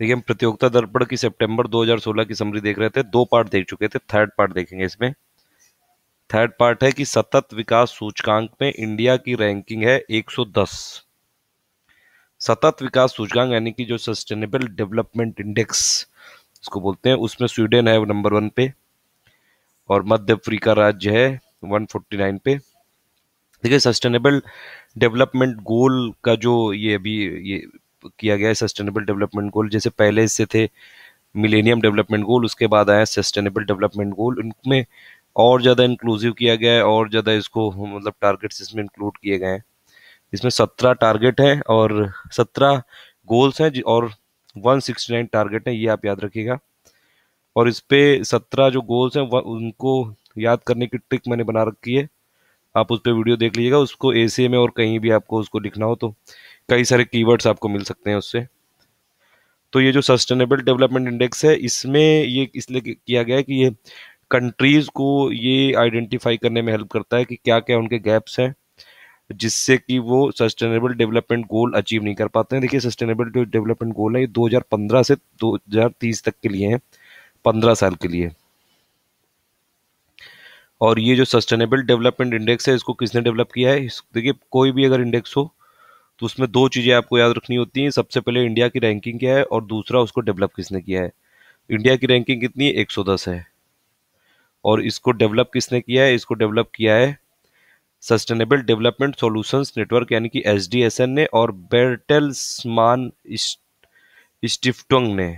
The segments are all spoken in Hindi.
देखिए हम प्रतियोगिता दर्पण की सितंबर 2016 की समरी देख रहे थे दो पार्ट देख चुके थे थर्ड पार्ट देखेंगे इसमें थर्ड पार्ट है कि सतत विकास सूचकांक में इंडिया की रैंकिंग है 110 सतत विकास सूचकांक यानी कि जो सस्टेनेबल डेवलपमेंट इंडेक्स इसको बोलते हैं उसमें स्वीडन है नंबर वन पे और मध्य अफ्रीका राज्य है वन पे देखिए सस्टेनेबल डेवलपमेंट गोल का जो ये अभी ये किया गया है सस्टेनेबल डेवलपमेंट गोल जैसे पहले इससे थे मिलेनियम डेवलपमेंट गोल उसके बाद आया सस्टेनेबल डेवलपमेंट गोल इनमें और ज़्यादा इंक्लूसिव किया गया है और ज़्यादा इसको मतलब टारगेट्स इसमें इंक्लूड किए गए हैं इसमें सत्रह टारगेट हैं और सत्रह गोल्स हैं और वन सिक्सटी नाइन टारगेट हैं ये आप याद रखिएगा और इस पर सत्रह जो गोल्स हैं उनको याद करने की ट्रिक मैंने बना रखी है आप उस पर वीडियो देख लीजिएगा उसको ए में और कहीं भी आपको उसको लिखना हो तो कई सारे कीवर्ड्स आपको मिल सकते हैं उससे तो ये जो सस्टेनेबल डेवलपमेंट इंडेक्स है इसमें ये इसलिए किया गया है कि ये कंट्रीज़ को ये आइडेंटिफाई करने में हेल्प करता है कि क्या क्या उनके गैप्स हैं जिससे कि वो सस्टेनेबल डेवलपमेंट गोल अचीव नहीं कर पाते हैं देखिए सस्टेनेबल डेवलपमेंट गोल है ये 2015 से 2030 तक के लिए हैं 15 साल के लिए और ये जो सस्टेनेबल डेवलपमेंट इंडेक्स है इसको किसने डेवलप किया है देखिए कोई भी अगर इंडेक्स हो तो उसमें दो चीज़ें आपको याद रखनी होती हैं सबसे पहले इंडिया की रैंकिंग क्या है और दूसरा उसको डेवलप किसने किया है इंडिया की रैंकिंग कितनी है दस है और इसको डेवलप किसने किया है इसको डेवलप किया है सस्टेनेबल डेवलपमेंट सॉल्यूशंस नेटवर्क यानी कि एस ने और मान स्टिफ्टंग ने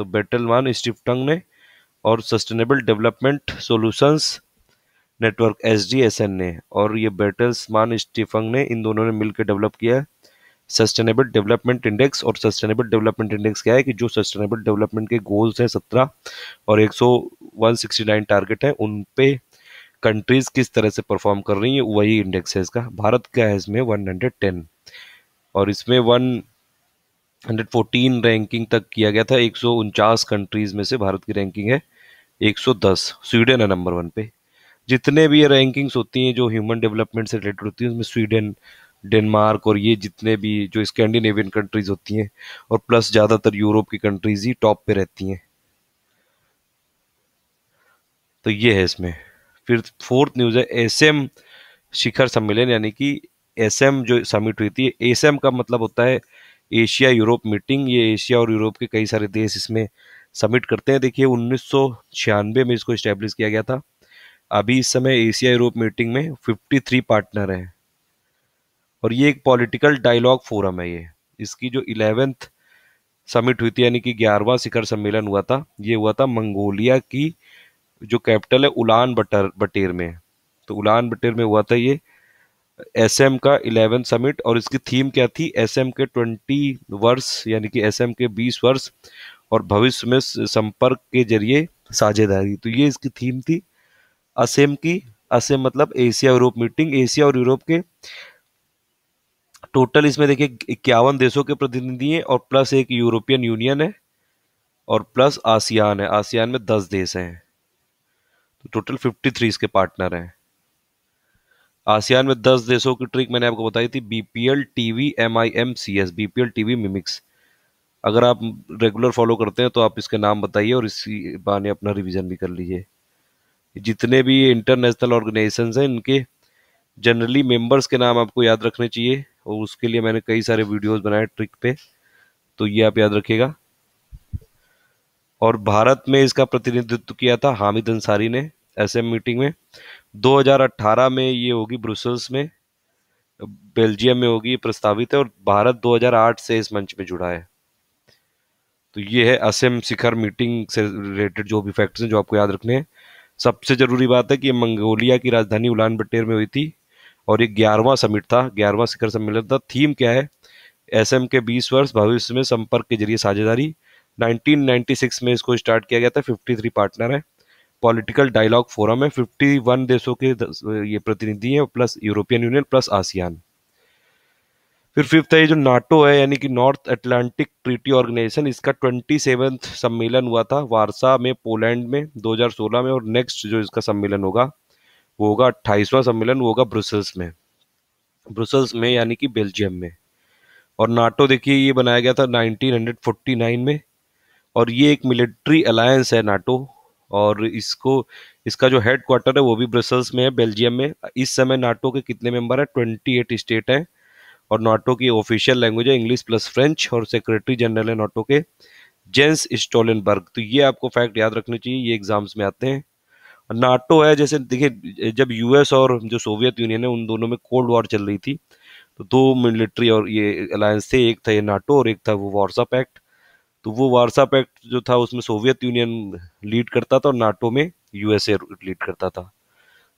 तो मान स्टिफ्टंग ने और sustainable development solutions network S ने और ये मान स्टीफंग ने इन दोनों ने मिलकर डेवलप किया है सस्टेनेबल डेवलपमेंट इंडेक्स और सस्टेनेबल डेवलपमेंट इंडेक्स क्या है कि जो सस्टेनेबल डेवलपमेंट के गोल्स हैं सत्रह और एक सौ नाइन टारगेट है उन पे कंट्रीज किस तरह से परफॉर्म कर रही है वही इंडेक्स है इसका भारत क्या है इसमें वन हंड्रेड टेन और इसमें वन 114 रैंकिंग तक किया गया था एक कंट्रीज में से भारत की रैंकिंग है 110 स्वीडन है नंबर वन पे जितने भी ये रैंकिंग्स होती हैं जो ह्यूमन डेवलपमेंट से रिलेटेड होती हैं उसमें स्वीडन डेनमार्क और ये जितने भी जो स्कैंडिनेवियन कंट्रीज़ होती हैं और प्लस ज़्यादातर यूरोप की कंट्रीज़ ही टॉप पे रहती हैं तो ये है इसमें फिर फोर्थ न्यूज़ है एसएम शिखर सम्मेलन यानी कि एसएम जो समिट हुई थी एसएम का मतलब होता है एशिया यूरोप मीटिंग ये एशिया और यूरोप के कई सारे देश इसमें सबमिट करते हैं देखिए उन्नीस में इसको इस्टेब्लिश किया गया था अभी इस समय एशिया यूरोप मीटिंग में 53 पार्टनर हैं और ये एक पॉलिटिकल डायलॉग फोरम है ये इसकी जो इलेवेंथ समिट हुई थी यानी कि ग्यारहवा शिखर सम्मेलन हुआ था ये हुआ था मंगोलिया की जो कैपिटल है उलान बटर बटेर में तो उलान बटेर में हुआ था ये एस का इलेवेंथ समिट और इसकी थीम क्या थी एस के ट्वेंटी वर्ष यानी कि एस के बीस वर्ष और भविष्य में संपर्क के जरिए साझेदारी तो ये इसकी थीम थी असेम की असेम मतलब एशिया यूरोप मीटिंग एशिया और यूरोप के टोटल इसमें देखिए इक्यावन देशों के प्रतिनिधि हैं और प्लस एक यूरोपियन यूनियन है और प्लस आसियान है आसियान में दस देश हैं तो टोटल फिफ्टी थ्री इसके पार्टनर हैं आसियान में दस देशों की ट्रिक मैंने आपको बताई थी बीपीएल पी एल बीपीएल वी मिमिक्स अगर आप रेगुलर फॉलो करते हैं तो आप इसके नाम बताइए और इसी बहाने अपना रिविजन भी कर लीजिए जितने भी इंटरनेशनल ऑर्गेनाइजेशन हैं इनके जनरली मेंबर्स के नाम आपको याद रखने चाहिए और उसके लिए मैंने कई सारे वीडियोस बनाए ट्रिक पे तो ये आप याद रखिएगा और भारत में इसका प्रतिनिधित्व किया था हामिद अंसारी ने एसएम मीटिंग में 2018 में ये होगी ब्रुसेल्स में बेल्जियम में होगी प्रस्तावित है और भारत 2008 से इस मंच में जुड़ा है तो ये है असम शिखर मीटिंग से रिलेटेड जो भी फैक्ट्स हैं जो आपको याद रखने हैं सबसे जरूरी बात है कि ये मंगोलिया की राजधानी उलान बटेर में हुई थी और ये ग्यारहवा समिट था ग्यारहवा शिखर सम्मेलन था थीम क्या है एस के बीस वर्ष भविष्य में संपर्क के जरिए साझेदारी 1996 में इसको स्टार्ट किया गया था 53 पार्टनर है पॉलिटिकल डायलॉग फोरम है 51 देशों के ये प्रतिनिधि हैं plus European Union plus ASEAN फिर फिफ्थ है जो नाटो है यानी कि नॉर्थ अटलांटिक ट्रीटी ऑर्गेनाइजेशन इसका ट्वेंटी सेवेंथ सम्मेलन हुआ था वारसा में पोलैंड में 2016 में और नेक्स्ट जो इसका सम्मेलन होगा वो होगा अट्ठाईसवां सम्मेलन वो होगा ब्रुसेल्स में ब्रुसेल्स में यानी कि बेल्जियम में और नाटो देखिए ये बनाया गया था 1949 में और ये एक मिलिट्री अलायंस है नाटो और इसको इसका जो हेड क्वार्टर है वो भी ब्रसल्स में है बेल्जियम में इस समय नाटो के कितने मेंबर हैं ट्वेंटी एट स्टेट हैं और नाटो की ऑफिशियल लैंग्वेज है इंग्लिश प्लस फ्रेंच और सेक्रेटरी जनरल है नाटो के जेंस स्टोलनबर्ग तो ये आपको फैक्ट याद रखना चाहिए ये एग्जाम्स में आते हैं नाटो है जैसे देखिए जब यूएस और जो सोवियत यूनियन है उन दोनों में कोल्ड वॉर चल रही थी तो दो मिलिट्री और ये अलायंस थे एक था ये नाटो और एक था वो वार्सा पैक्ट तो वो वार्सा पैक्ट जो था उसमें सोवियत यूनियन लीड करता था और नाटो में यूएसए लीड करता था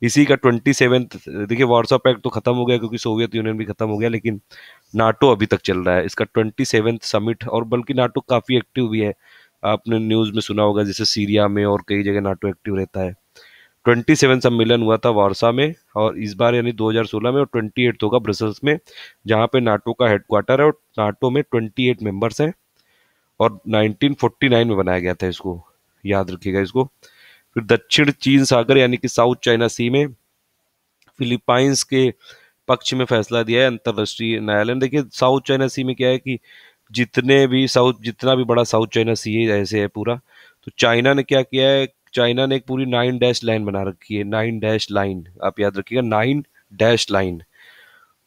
इसी का ट्वेंटी सेवेंथ देखिए वार्सा पैक्ट तो खत्म हो गया क्योंकि सोवियत यूनियन भी खत्म हो गया लेकिन नाटो अभी तक चल रहा है इसका ट्वेंटी सेवेंथ समिट और बल्कि नाटो काफ़ी एक्टिव भी है आपने न्यूज़ में सुना होगा जैसे सीरिया में और कई जगह नाटो एक्टिव रहता है ट्वेंटी सेवन सम्मेलन हुआ था वारसा में और इस बार यानी 2016 में और ट्वेंटी एट होगा ब्रसल्स में जहाँ पे नाटो का हेडक्वार्टर है और नाटो में ट्वेंटी एट मेम्बर्स हैं और 1949 में बनाया गया था इसको याद रखिएगा इसको फिर दक्षिण चीन सागर यानी कि साउथ चाइना सी में फिलीपाइंस के पक्ष में फैसला दिया है अंतर्राष्ट्रीय न्यायालय ने देखिए साउथ चाइना सी में क्या है कि जितने भी साउथ जितना भी बड़ा साउथ चाइना सी है ऐसे है पूरा तो चाइना ने क्या किया है चाइना ने एक पूरी नाइन डैश लाइन बना रखी है नाइन डैश लाइन आप याद रखिएगा नाइन डैश लाइन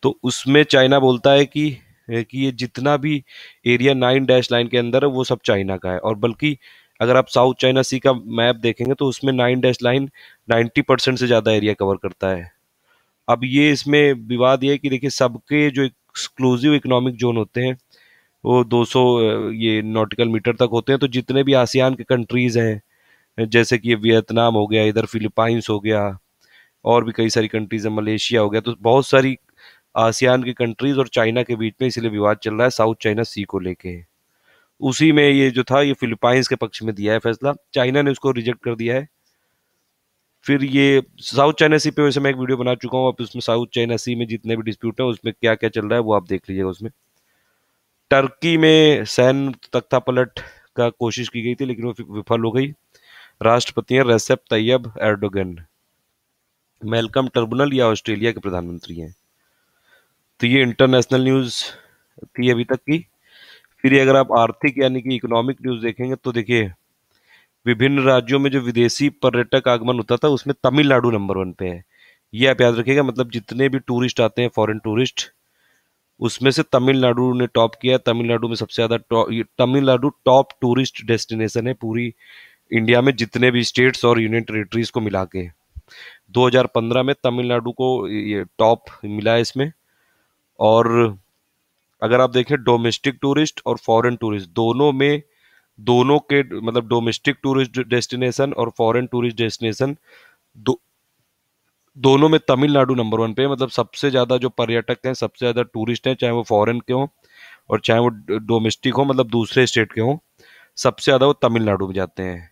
तो उसमें चाइना बोलता है कि कि ये जितना भी एरिया नाइन डैश लाइन के अंदर है वो सब चाइना का है और बल्कि अगर आप साउथ चाइना सी का मैप देखेंगे तो उसमें nine dash line ninety percent से ज़्यादा एरिया कवर करता है अब ये इसमें विवाद ये है कि देखिए सबके जो एक्सक्लूसिव इकोनॉमिक जोन होते हैं वो 200 ये नॉटिकल मीटर तक होते हैं तो जितने भी आसियान के कंट्रीज़ हैं जैसे कि वियतनाम हो गया इधर फिलिपाइंस हो गया और भी कई सारी कंट्रीज है मलेशिया हो गया तो बहुत सारी आसियान की कंट्रीज और चाइना के बीच में इसलिए विवाद चल रहा है साउथ चाइना सी को लेके उसी में ये जो था ये फिलिपाइंस के पक्ष में दिया है फैसला चाइना ने उसको रिजेक्ट कर दिया है फिर ये साउथ चाइना सी पे वैसे मैं एक वीडियो बना चुका हूँ अब उसमें साउथ चाइना सी में जितने भी डिस्प्यूट है उसमें क्या क्या चल रहा है वो आप देख लीजिएगा उसमें टर्की में सैन तख्ता पलट का कोशिश की गई थी लेकिन वो विफल हो गई राष्ट्रपति हैं Recep Tayyip Erdogan Malcolm Turnbull या ऑस्ट्रेलिया के प्रधानमंत्री हैं तो ये इंटरनेशनल न्यूज़ थी अभी तक की फिर अगर आप आर्थिक यानी कि इकोनॉमिक न्यूज़ देखेंगे तो देखिए विभिन्न राज्यों में जो विदेशी पर्यटक आगमन होता था उसमें तमिलनाडु नंबर वन पे है ये आप याद रखिएगा मतलब जितने भी टूरिस्ट आते हैं फॉरेन टूरिस्ट उसमें से तमिलनाडु ने टॉप किया तमिलनाडु में सबसे ज़्यादा top Tamil Nadu top tourist destination है पूरी इंडिया में जितने भी स्टेट्स और यूनियन टेरिटरीज को मिला के 2015 में तमिलनाडु को ये टॉप मिला है इसमें और अगर आप देखें डोमेस्टिक टूरिस्ट और फॉरेन टूरिस्ट दोनों में दोनों के मतलब डोमेस्टिक टूरिस्ट डेस्टिनेशन और फॉरेन टूरिस्ट डेस्टिनेशन दो दोनों में तमिलनाडु नंबर वन पे मतलब सबसे ज़्यादा जो पर्यटक हैं सबसे ज़्यादा टूरिस्ट हैं चाहे वो फॉरेन के हों और चाहे वो डोमेस्टिक हो मतलब दूसरे स्टेट के हों सबसे ज़्यादा वो तमिलनाडु में जाते हैं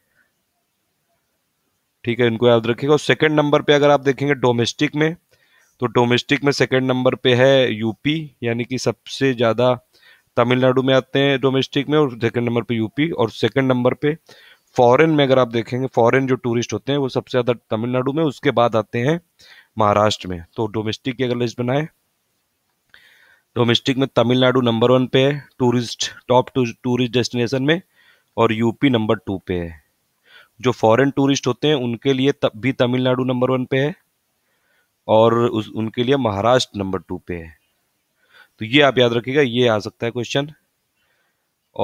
ठीक है इनको याद रखिएगा सेकंड नंबर पे अगर आप देखेंगे डोमेस्टिक में तो डोमेस्टिक में सेकंड नंबर पे है यूपी यानी कि सबसे ज़्यादा तमिलनाडु में आते हैं डोमेस्टिक में और सेकंड नंबर पे यूपी और सेकंड नंबर पे फॉरेन में अगर आप देखेंगे फॉरेन जो टूरिस्ट होते हैं वो सबसे ज़्यादा तमिलनाडु में उसके बाद आते हैं महाराष्ट्र में तो डोमेस्टिक की अगर लिस्ट बनाए डोमेस्टिक में तमिलनाडु नंबर वन पे है टूरिस्ट टॉप टूरिस्ट डेस्टिनेशन में और यूपी नंबर टू पे है जो फॉरेन टूरिस्ट होते हैं उनके लिए तब भी तमिलनाडु नंबर वन पे है और उस, उनके लिए महाराष्ट्र नंबर टू पे है तो ये आप याद रखिएगा ये आ सकता है क्वेश्चन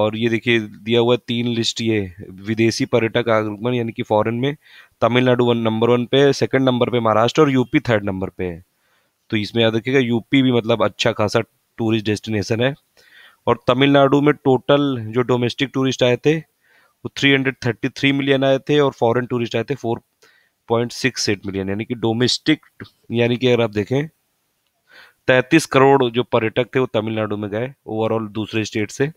और ये देखिए दिया हुआ तीन लिस्ट ये विदेशी पर्यटक आगमन यानी कि फॉरेन में तमिलनाडु वन नंबर वन पे सेकेंड नंबर पे महाराष्ट्र और यूपी थर्ड नंबर पे है तो इसमें याद रखिएगा यूपी भी मतलब अच्छा खासा टूरिस्ट डेस्टिनेशन है और तमिलनाडु में टोटल जो डोमेस्टिक टूरिस्ट आए थे वो 333 मिलियन आए थे और फॉरेन टूरिस्ट आए थे 4.68 मिलियन यानी कि डोमेस्टिक यानी कि अगर आप देखें 33 करोड़ जो पर्यटक थे वो तमिलनाडु में गए ओवरऑल दूसरे स्टेट से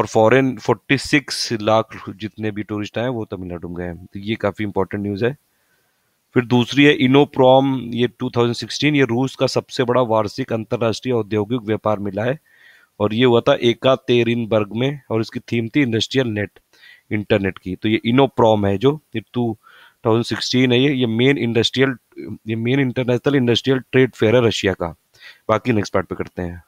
और फॉरेन 46 लाख जितने भी टूरिस्ट आए वो तमिलनाडु में गए तो ये काफ़ी इंपॉर्टेंट न्यूज़ है फिर दूसरी है इनोप्रॉम ये 2016 ये रूस का सबसे बड़ा वार्षिक अंतर्राष्ट्रीय औद्योगिक व्यापार मिला है और ये हुआ था एका तेरिन बर्ग में और इसकी थीम थी इंडस्ट्रियल नेट इंटरनेट की तो ये इनोप्रॉम है जो टू टू सिक्सटीन है ये ये मेन इंडस्ट्रियल ये main international industrial trade fair है रशिया का बाकी नेक्स्ट पार्ट पे करते हैं